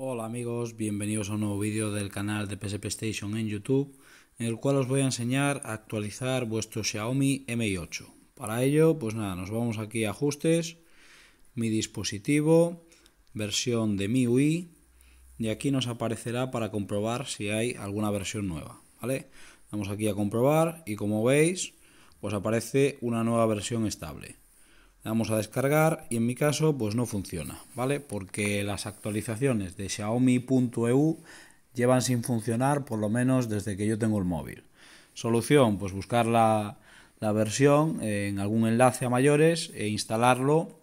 Hola amigos, bienvenidos a un nuevo vídeo del canal de PSP Station en YouTube en el cual os voy a enseñar a actualizar vuestro Xiaomi Mi8 para ello pues nada, nos vamos aquí a ajustes mi dispositivo versión de mi MIUI y aquí nos aparecerá para comprobar si hay alguna versión nueva ¿vale? vamos aquí a comprobar y como veis os aparece una nueva versión estable vamos a descargar y en mi caso pues no funciona, ¿vale? Porque las actualizaciones de xiaomi.eu llevan sin funcionar por lo menos desde que yo tengo el móvil. Solución, pues buscar la, la versión en algún enlace a mayores e instalarlo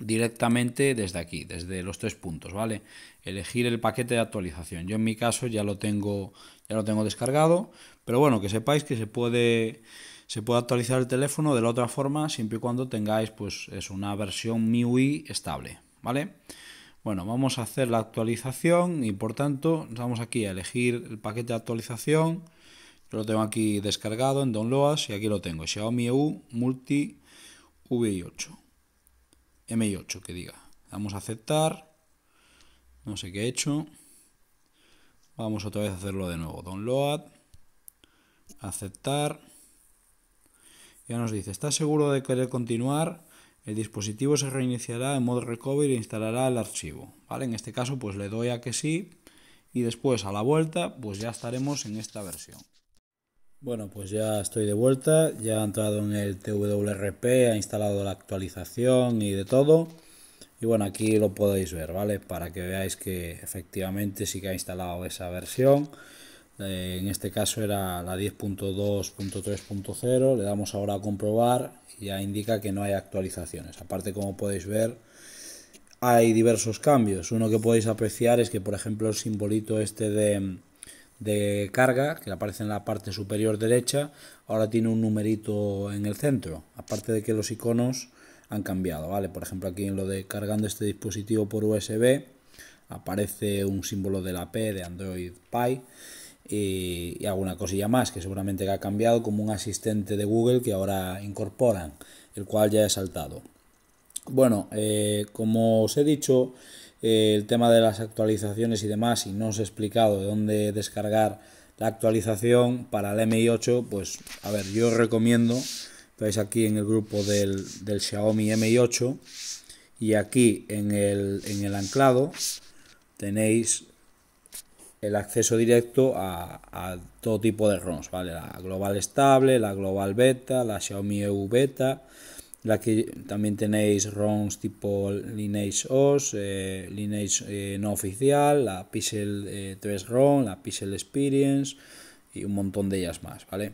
directamente desde aquí, desde los tres puntos, ¿vale? Elegir el paquete de actualización. Yo en mi caso ya lo tengo, ya lo tengo descargado, pero bueno, que sepáis que se puede se puede actualizar el teléfono de la otra forma siempre y cuando tengáis pues es una versión MIUI estable, ¿vale? Bueno, vamos a hacer la actualización y por tanto vamos aquí a elegir el paquete de actualización. Yo lo tengo aquí descargado en Downloads y aquí lo tengo, Xiaomi U Multi V8. M8 que diga. Vamos a aceptar. No sé qué he hecho. Vamos otra vez a hacerlo de nuevo. Download. Aceptar. Ya nos dice, ¿estás seguro de querer continuar? El dispositivo se reiniciará en modo recovery e instalará el archivo. ¿vale? En este caso pues le doy a que sí y después a la vuelta pues ya estaremos en esta versión. Bueno, pues ya estoy de vuelta, ya ha entrado en el TWRP, ha instalado la actualización y de todo. Y bueno, aquí lo podéis ver, ¿vale? Para que veáis que efectivamente sí que ha instalado esa versión. Eh, en este caso era la 10.2.3.0, le damos ahora a comprobar y ya indica que no hay actualizaciones. Aparte, como podéis ver, hay diversos cambios. Uno que podéis apreciar es que, por ejemplo, el simbolito este de, carga que aparece en la parte superior derecha ahora tiene un numerito en el centro aparte de que los iconos han cambiado vale por ejemplo aquí en lo de cargando este dispositivo por USB aparece un símbolo de la P de Android Pie y, eh, alguna cosilla más que seguramente ha cambiado, como un asistente de Google que ahora incorporan, el cual ya he saltado. Bueno, eh, como os he dicho, eh, el tema de las actualizaciones y demás, y no os he explicado de dónde descargar la actualización para el MI8, pues a ver, yo os recomiendo, estáis aquí en el grupo del, Xiaomi MI8 y aquí en el, en el anclado tenéis el acceso directo a, todo tipo de ROMs, ¿vale? La Global Estable, la Global Beta, la Xiaomi EU Beta, la que también tenéis ROMs tipo Lineage OS, eh, Lineage eh, no oficial, la Pixel 3 eh, ROM, la Pixel Experience y un montón de ellas más, ¿vale?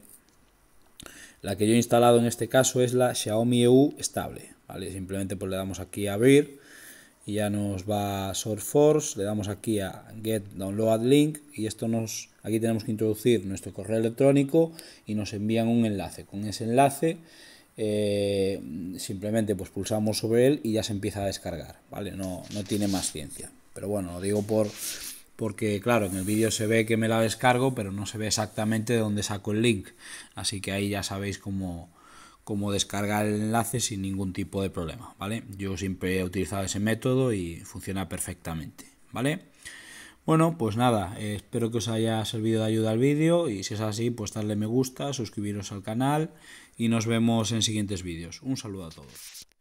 La que yo he instalado en este caso es la Xiaomi EU Estable, ¿vale? Simplemente pues le damos aquí a abrir y ya nos va a force le damos aquí a Get Download Link y esto nos, aquí tenemos que introducir nuestro correo electrónico y nos envían un enlace. Con ese enlace eh, simplemente pues pulsamos sobre él y ya se empieza a descargar, ¿vale? No, no tiene más ciencia. Pero bueno, lo digo por, porque claro, en el vídeo se ve que me la descargo, pero no se ve exactamente de dónde saco el link. Así que ahí ya sabéis cómo, como descargar el enlace sin ningún tipo de problema, ¿vale? Yo siempre he utilizado ese método y funciona perfectamente, ¿vale? Bueno, pues nada, eh, espero que os haya servido de ayuda el vídeo y si es así, pues darle me gusta, suscribiros al canal y nos vemos en siguientes vídeos. Un saludo a todos.